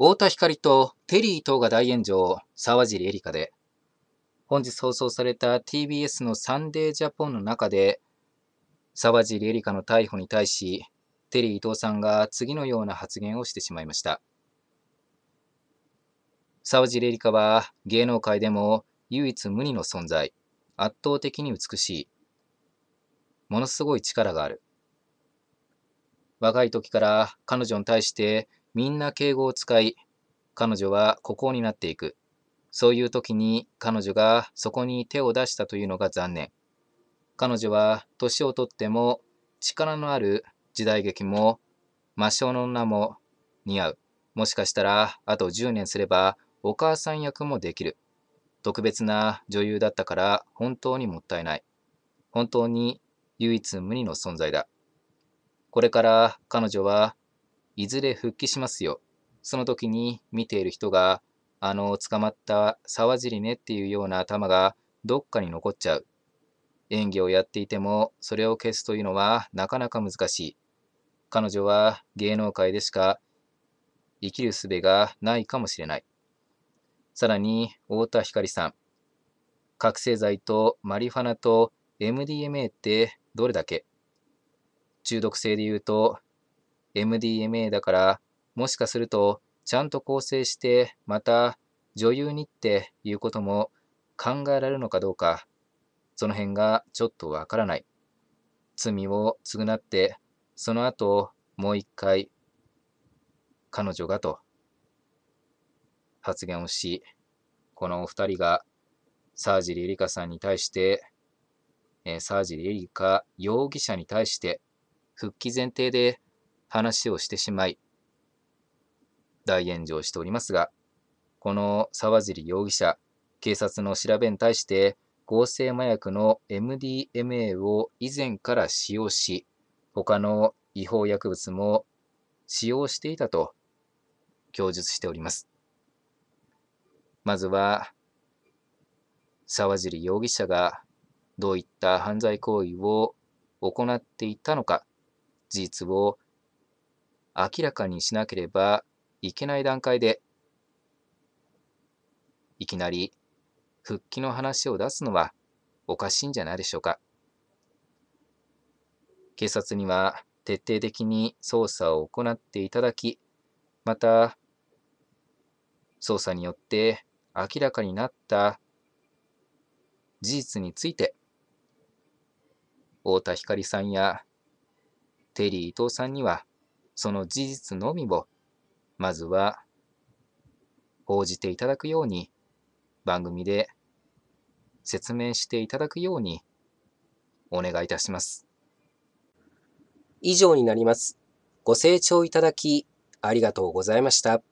太田光とテリー等が大炎上、沢尻エリカで、本日放送された TBS のサンデージャポンの中で、沢尻エリカの逮捕に対し、テリー伊藤さんが次のような発言をしてしまいました。沢尻エリカは芸能界でも唯一無二の存在、圧倒的に美しい、ものすごい力がある。若い時から彼女に対してみんな敬語を使い、彼女は孤高になっていく。そういう時に彼女がそこに手を出したというのが残念。彼女は年をとっても力のある時代劇も魔性の女も似合う。もしかしたらあと10年すればお母さん役もできる。特別な女優だったから本当にもったいない。本当に唯一無二の存在だ。これから彼女はいずれ復帰しますよ。その時に見ている人が、あの捕まった沢尻ねっていうような頭がどっかに残っちゃう。演技をやっていてもそれを消すというのはなかなか難しい。彼女は芸能界でしか生きる術がないかもしれない。さらに太田光さん。覚醒剤とマリファナと MDMA ってどれだけ中毒性で言うと MDMA だからもしかするとちゃんと構成してまた女優にっていうことも考えられるのかどうかその辺がちょっとわからない罪を償ってその後もう一回彼女がと発言をしこのお二人がサージリエリカさんに対して、えー、サージリエリカ容疑者に対して復帰前提で話をしてしまい、大炎上しておりますが、この沢尻容疑者、警察の調べに対して、合成麻薬の MDMA を以前から使用し、他の違法薬物も使用していたと供述しております。まずは、沢尻容疑者がどういった犯罪行為を行っていたのか、事実を明らかにしなければいけない段階で、いきなり復帰の話を出すのはおかしいんじゃないでしょうか。警察には徹底的に捜査を行っていただき、また、捜査によって明らかになった事実について、太田光さんやテリー伊藤さんにはその事実のみを、まずは報じていただくように、番組で説明していただくように、お願いいたします。以上になります。ご清聴いただき、ありがとうございました。